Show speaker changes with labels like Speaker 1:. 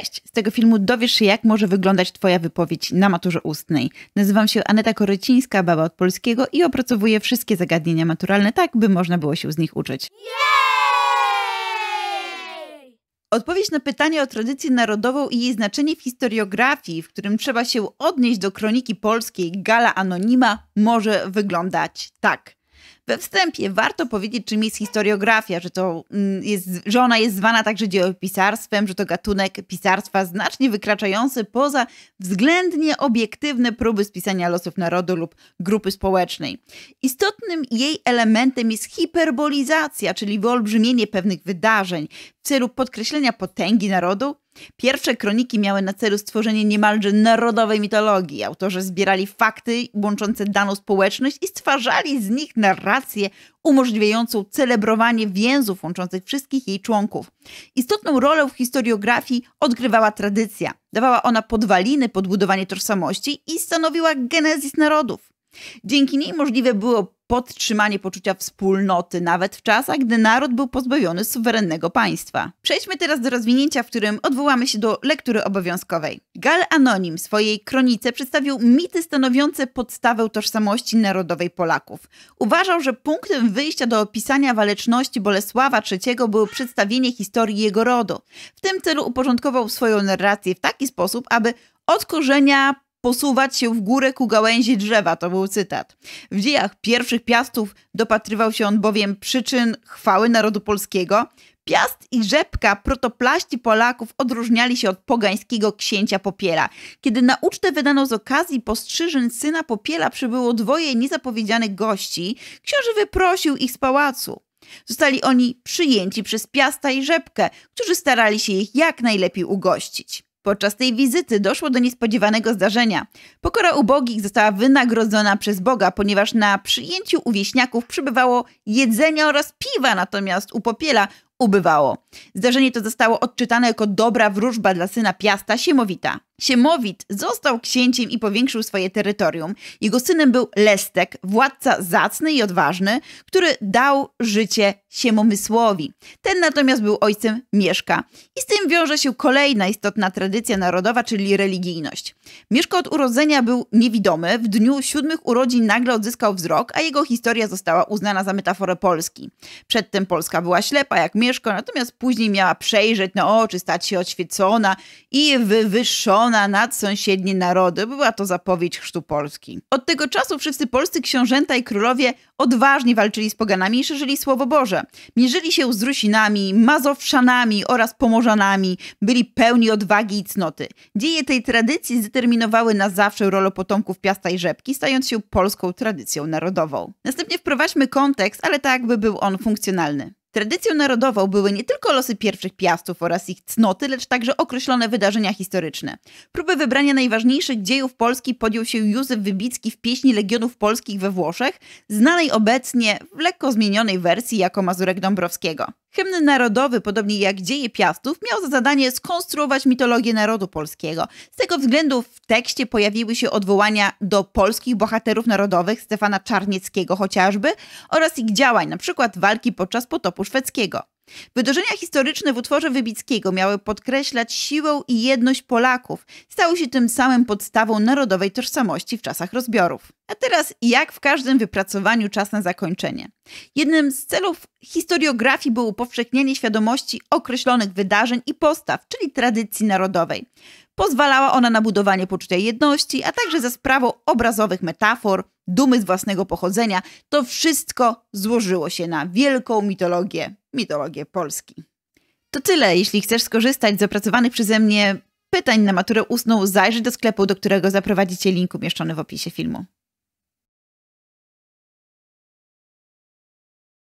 Speaker 1: Cześć! Z tego filmu dowiesz się, jak może wyglądać Twoja wypowiedź na maturze ustnej. Nazywam się Aneta Korycińska, baba od polskiego i opracowuję wszystkie zagadnienia maturalne tak, by można było się z nich uczyć. Yay! Odpowiedź na pytanie o tradycję narodową i jej znaczenie w historiografii, w którym trzeba się odnieść do kroniki polskiej Gala Anonima, może wyglądać tak – we wstępie warto powiedzieć, czym jest historiografia, że, to mm, jest, że ona jest zwana także dziełopisarstwem, że to gatunek pisarstwa znacznie wykraczający poza względnie obiektywne próby spisania losów narodu lub grupy społecznej. Istotnym jej elementem jest hiperbolizacja, czyli wyolbrzymienie pewnych wydarzeń w celu podkreślenia potęgi narodu Pierwsze kroniki miały na celu stworzenie niemalże narodowej mitologii. Autorzy zbierali fakty łączące daną społeczność i stwarzali z nich narrację umożliwiającą celebrowanie więzów łączących wszystkich jej członków. Istotną rolę w historiografii odgrywała tradycja. Dawała ona podwaliny pod budowanie tożsamości i stanowiła genezis narodów. Dzięki niej możliwe było podtrzymanie poczucia wspólnoty, nawet w czasach, gdy naród był pozbawiony suwerennego państwa. Przejdźmy teraz do rozwinięcia, w którym odwołamy się do lektury obowiązkowej. Gal Anonim w swojej kronice przedstawił mity stanowiące podstawę tożsamości narodowej Polaków. Uważał, że punktem wyjścia do opisania waleczności Bolesława III było przedstawienie historii jego rodu. W tym celu uporządkował swoją narrację w taki sposób, aby od korzenia posuwać się w górę ku gałęzi drzewa. To był cytat. W dziejach pierwszych piastów dopatrywał się on bowiem przyczyn chwały narodu polskiego. Piast i rzepka, protoplaści Polaków, odróżniali się od pogańskiego księcia Popiela. Kiedy na ucztę wydano z okazji postrzyżyn syna Popiela przybyło dwoje niezapowiedzianych gości, książę wyprosił ich z pałacu. Zostali oni przyjęci przez Piasta i Rzepkę, którzy starali się ich jak najlepiej ugościć. Podczas tej wizyty doszło do niespodziewanego zdarzenia. Pokora ubogich została wynagrodzona przez Boga, ponieważ na przyjęciu u wieśniaków przybywało jedzenie oraz piwa, natomiast u popiela ubywało. Zdarzenie to zostało odczytane jako dobra wróżba dla syna Piasta Siemowita. Siemowit został księciem i powiększył swoje terytorium. Jego synem był Lestek, władca zacny i odważny, który dał życie Siemomysłowi. Ten natomiast był ojcem Mieszka. I z tym wiąże się kolejna istotna tradycja narodowa, czyli religijność. Mieszko od urodzenia był niewidomy, w dniu siódmych urodzin nagle odzyskał wzrok, a jego historia została uznana za metaforę Polski. Przedtem Polska była ślepa jak Mieszko, natomiast później miała przejrzeć na oczy, stać się oświecona i wywyższona zwyciężona nad sąsiednie narody. Była to zapowiedź chrztu Polski. Od tego czasu wszyscy polscy książęta i królowie odważnie walczyli z poganami i szerzyli Słowo Boże. Mierzyli się z Rusinami, Mazowszanami oraz Pomorzanami. Byli pełni odwagi i cnoty. Dzieje tej tradycji zdeterminowały na zawsze rolę potomków Piasta i Rzepki, stając się polską tradycją narodową. Następnie wprowadźmy kontekst, ale tak by był on funkcjonalny. Tradycją narodową były nie tylko losy pierwszych piastów oraz ich cnoty, lecz także określone wydarzenia historyczne. Próby wybrania najważniejszych dziejów Polski podjął się Józef Wybicki w pieśni Legionów Polskich we Włoszech, znanej obecnie w lekko zmienionej wersji jako Mazurek Dąbrowskiego. Hymn narodowy, podobnie jak Dzieje Piastów, miał za zadanie skonstruować mitologię narodu polskiego. Z tego względu w tekście pojawiły się odwołania do polskich bohaterów narodowych, Stefana Czarnieckiego chociażby, oraz ich działań, np. walki podczas potopu szwedzkiego. Wydarzenia historyczne w utworze Wybickiego miały podkreślać siłę i jedność Polaków, stały się tym samym podstawą narodowej tożsamości w czasach rozbiorów. A teraz, jak w każdym wypracowaniu, czas na zakończenie. Jednym z celów historiografii było upowszechnienie świadomości określonych wydarzeń i postaw, czyli tradycji narodowej. Pozwalała ona na budowanie poczucia jedności, a także za sprawą obrazowych metafor, dumy z własnego pochodzenia, to wszystko złożyło się na wielką mitologię mitologię Polski. To tyle. Jeśli chcesz skorzystać z opracowanych przeze mnie pytań na maturę ustną, zajrzyj do sklepu, do którego zaprowadzicie link umieszczony w opisie filmu.